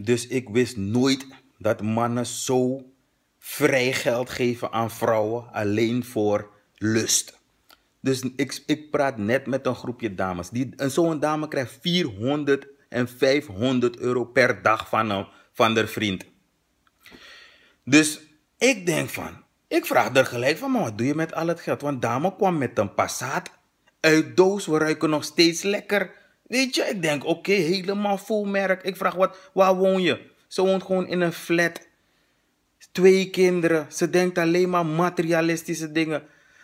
Dus ik wist nooit dat mannen zo vrij geld geven aan vrouwen alleen voor lust. Dus ik, ik praat net met een groepje dames. Die, zo'n dame krijgt 400 en 500 euro per dag van, een, van haar vriend. Dus ik denk van, ik vraag er gelijk van, maar wat doe je met al het geld? Want dame kwam met een Passat uit doos, we ruiken nog steeds lekker. Weet je, ik denk, oké, helemaal vol merk. Ik vraag, wat, waar woon je? Ze woont gewoon in een flat. Twee kinderen. Ze denkt alleen maar materialistische dingen.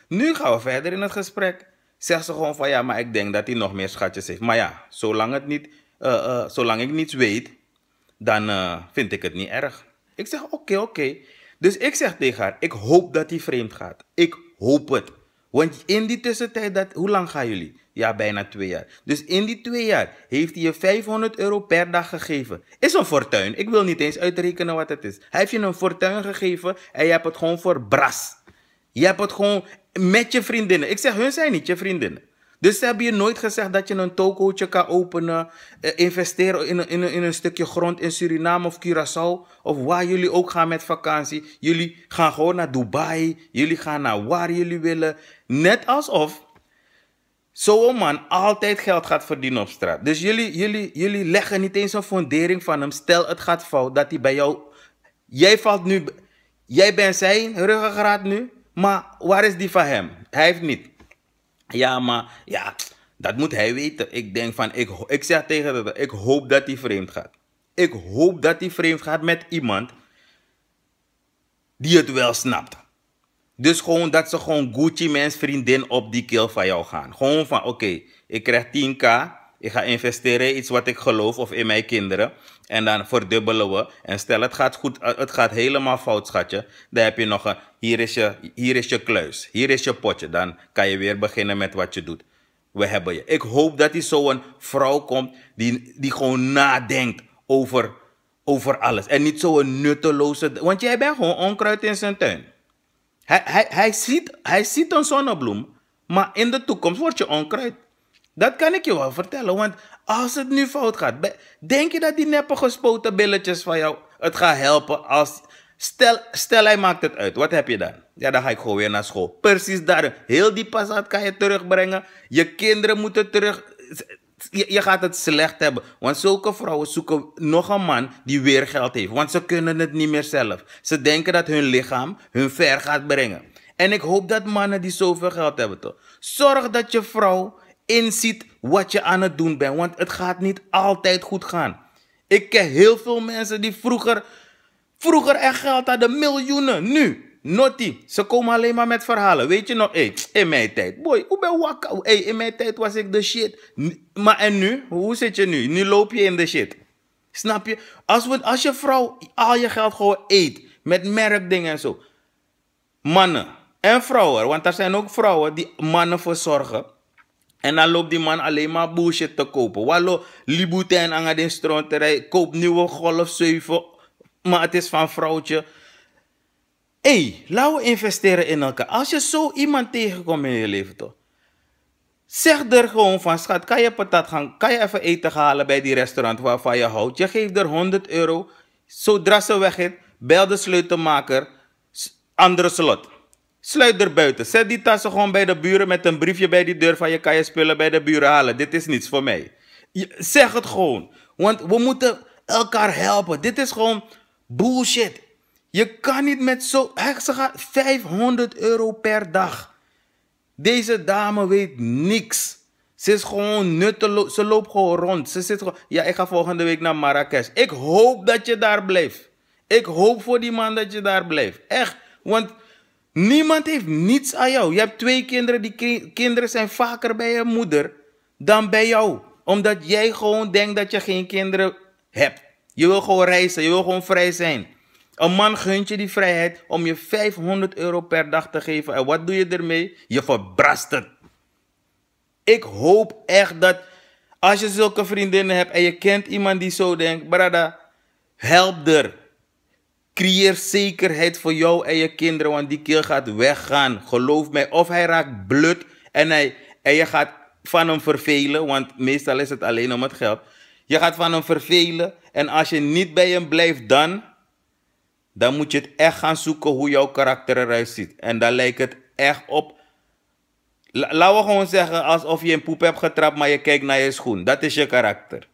Nu gaan we verder in het gesprek. Zegt ze gewoon van, ja, maar ik denk dat hij nog meer schatjes heeft. Maar ja, zolang, het niet, eh, eh, zolang ik niets weet, dan eh, vind ik het niet erg. Ik zeg, oké, oké. Dus ik zeg tegen haar, ik hoop dat hij vreemd gaat. Ik hoop het. Want in die tussentijd, dat, hoe lang gaan jullie? Ja, bijna twee jaar. Dus in die twee jaar heeft hij je 500 euro per dag gegeven. Is een fortuin. Ik wil niet eens uitrekenen wat het is. Hij heeft je een fortuin gegeven en je hebt het gewoon voor bras. Je hebt het gewoon met je vriendinnen. Ik zeg, hun zijn niet je vriendinnen. Dus ze hebben je nooit gezegd dat je een tokootje kan openen, eh, investeren in een, in een stukje grond in Suriname of Curaçao, of waar jullie ook gaan met vakantie. Jullie gaan gewoon naar Dubai, jullie gaan naar waar jullie willen. Net alsof zo'n man altijd geld gaat verdienen op straat. Dus jullie, jullie, jullie leggen niet eens een fundering van hem. Stel het gaat fout dat hij bij jou. Jij valt nu. Jij bent zijn ruggengraat nu. Maar waar is die van hem? Hij heeft niet. Ja, maar ja, dat moet hij weten. Ik denk van, ik, ik zeg tegen dat ik hoop dat hij vreemd gaat. Ik hoop dat hij vreemd gaat met iemand die het wel snapt. Dus gewoon dat ze gewoon Gucci mens vriendin op die keel van jou gaan. Gewoon van oké, ik krijg 10k. Ik ga investeren in iets wat ik geloof of in mijn kinderen. En dan verdubbelen we. En stel het gaat goed, eh, het gaat helemaal fout schatje. Dan heb je nog een, hier is je, hier is je kluis. Hier is je potje. Dan kan je weer beginnen met wat je doet. We hebben je. Ik hoop dat hij zo'n vrouw komt die, die gewoon nadenkt over, over alles. En niet zo'n nutteloze... Want jij bent gewoon onkruid in zijn tuin. Hij, hij, hij, ziet, hij ziet een zonnebloem, maar in de toekomst wordt je onkruid. Dat kan ik je wel vertellen, want als het nu fout gaat, denk je dat die neppe gespoten billetjes van jou het gaat helpen als... Stel, stel hij maakt het uit, wat heb je dan? Ja, dan ga ik gewoon weer naar school. Precies daar, heel die passat kan je terugbrengen. Je kinderen moeten terug je, gaat het slecht hebben. Want zulke vrouwen zoeken nog een man die weer geld heeft. Want ze kunnen het niet meer zelf. Ze denken dat hun lichaam hun ver gaat brengen. En ik hoop dat mannen die zoveel geld hebben, toch? Zorg dat je vrouw inziet wat je aan het doen bent. Want het gaat niet altijd goed gaan. Ik ken heel veel mensen die vroeger, vroeger echt geld hadden, miljoenen. Nu Noti, ze komen alleen maar met verhalen. Weet je nog, hey, in mijn tijd, boy, hoe ben wakker? Hey, in mijn tijd was ik de shit. Maar en nu? Hoe zit je nu? Nu loop je in de shit. Snap je? Als, we, als je vrouw al je geld gewoon eet met merkdingen en zo. Mannen en vrouwen, want er zijn ook vrouwen die mannen voor zorgen. En dan loopt die man alleen maar bullshit te kopen. Wallo, Libouten aan de stronterij, koop nieuwe Golf 7, maar het is van vrouwtje hey, laten we investeren in elkaar. Als je zo iemand tegenkomt in je leven toch. Zeg er gewoon van, schat, kan je patat gaan, kan je even eten gaan halen bij die restaurant waarvan je houdt. Je geeft er 100 euro. Zodra ze weg is, bel de sleutelmaker, andere slot. Sluit er buiten. Zet die tassen gewoon bij de buren met een briefje bij die deur van je kan je spullen bij de buren halen. Dit is niets voor mij. zeg het gewoon. Want we moeten elkaar helpen. Dit is gewoon bullshit. Je kan niet met zo. Ze gaat 500 euro per dag. Deze dame weet niks. Ze is gewoon nutteloos. Ze loopt gewoon rond. Ze zit gewoon. Ja, ik ga volgende week naar Marrakesh. Ik hoop dat je daar blijft. Ik hoop voor die man dat je daar blijft. Echt. Want niemand heeft niets aan jou. Je hebt twee kinderen. Die kinderen zijn vaker bij je moeder dan bij jou. Omdat jij gewoon denkt dat je geen kinderen hebt. Je wil gewoon reizen. Je wil gewoon vrij zijn. Een man gunt je die vrijheid om je 500 euro per dag te geven. En wat doe je ermee? Je verbrast het. Ik hoop echt dat als je zulke vriendinnen hebt en je kent iemand die zo denkt, brada, help er. Creëer zekerheid voor jou en je kinderen, want die keel gaat weggaan. Geloof mij. Of hij raakt blut en, hij, en je gaat van hem vervelen, want meestal is het alleen om het geld. Je gaat van hem vervelen en als je niet bij hem blijft, dan dan moet je het echt gaan zoeken hoe jouw karakter eruit ziet. En dan lijkt het echt op. Laten we gewoon zeggen alsof je een poep hebt getrapt, maar je kijkt naar je schoen. Dat is je karakter.